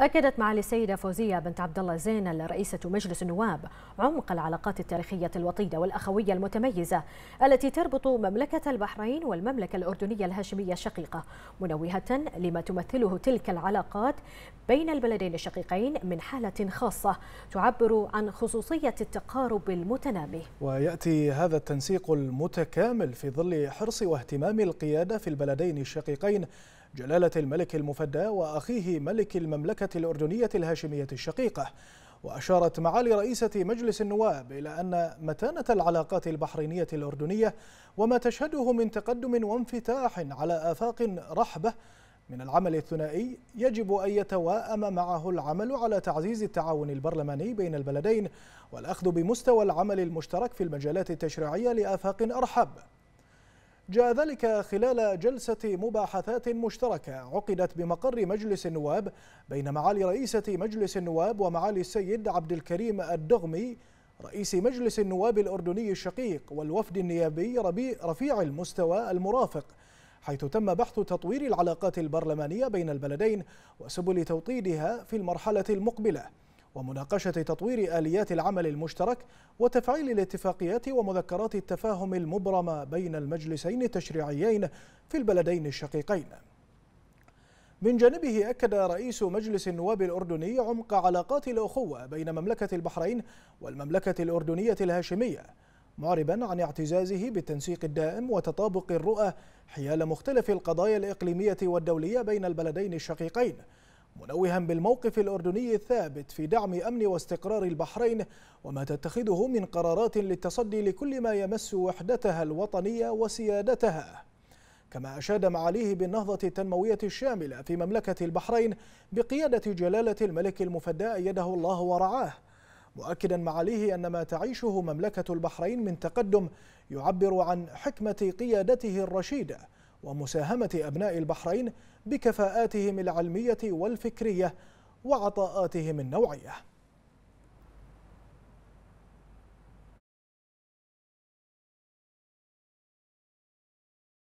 أكدت معالي السيدة فوزية بنت عبد الله زين رئيسة مجلس النواب عمق العلاقات التاريخية الوطيدة والأخوية المتميزة التي تربط مملكة البحرين والمملكة الأردنية الهاشمية الشقيقة منوهة لما تمثله تلك العلاقات بين البلدين الشقيقين من حالة خاصة تعبر عن خصوصية التقارب المتنامي ويأتي هذا التنسيق المتكامل في ظل حرص واهتمام القيادة في البلدين الشقيقين جلالة الملك المفدى وأخيه ملك المملكة الأردنية الهاشمية الشقيقة وأشارت معالي رئيسة مجلس النواب إلى أن متانة العلاقات البحرينية الأردنية وما تشهده من تقدم وانفتاح على آفاق رحبة من العمل الثنائي يجب أن يتواءم معه العمل على تعزيز التعاون البرلماني بين البلدين والأخذ بمستوى العمل المشترك في المجالات التشريعية لآفاق أرحب جاء ذلك خلال جلسة مباحثات مشتركة عقدت بمقر مجلس النواب بين معالي رئيسة مجلس النواب ومعالي السيد عبد الكريم الدغمي رئيس مجلس النواب الأردني الشقيق والوفد النيابي رفيع المستوى المرافق حيث تم بحث تطوير العلاقات البرلمانية بين البلدين وسبل توطيدها في المرحلة المقبلة ومناقشة تطوير آليات العمل المشترك وتفعيل الاتفاقيات ومذكرات التفاهم المبرمة بين المجلسين التشريعيين في البلدين الشقيقين من جانبه أكد رئيس مجلس النواب الأردني عمق علاقات الأخوة بين مملكة البحرين والمملكة الأردنية الهاشمية معربا عن اعتزازه بالتنسيق الدائم وتطابق الرؤى حيال مختلف القضايا الإقليمية والدولية بين البلدين الشقيقين منوها بالموقف الأردني الثابت في دعم أمن واستقرار البحرين وما تتخذه من قرارات للتصدي لكل ما يمس وحدتها الوطنية وسيادتها كما أشاد معاليه بالنهضة التنموية الشاملة في مملكة البحرين بقيادة جلالة الملك المفدى أيده الله ورعاه مؤكدا معاليه أن ما تعيشه مملكة البحرين من تقدم يعبر عن حكمة قيادته الرشيدة ومساهمة أبناء البحرين بكفاءاتهم العلمية والفكرية وعطاءاتهم النوعيه